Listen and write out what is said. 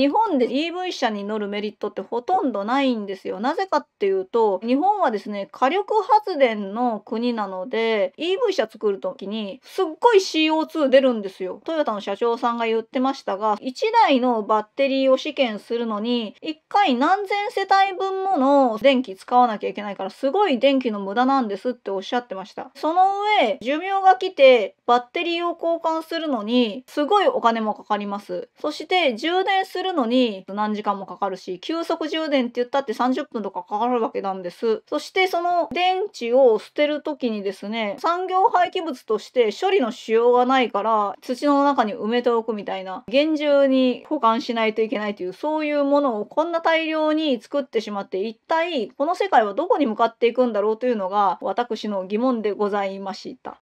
日本で EV 車に乗るメリットってほとんどないんですよ。なぜかっていうと、日本はですね、火力発電の国なので、EV 車作る時にすっごい CO2 出るんですよ。トヨタの社長さんが言ってましたが、1台のバッテリーを試験するのに、1回何千世帯分もの電気使わなきゃいけないからすごい電気の無駄なんですっておっしゃってましたその上寿命が来てバッテリーを交換するのにすごいお金もかかりますそして充電するのに何時間もかかるし急速充電って言ったって30分とかかかるわけなんですそしてその電池を捨てる時にですね産業廃棄物として処理のしようがないから土の中に埋めておくみたいな厳重に保管しないといけないというそういうものをこんな大量に作ってしまって一体この世界はどこに向かっていくんだろうというのが私の疑問でございました。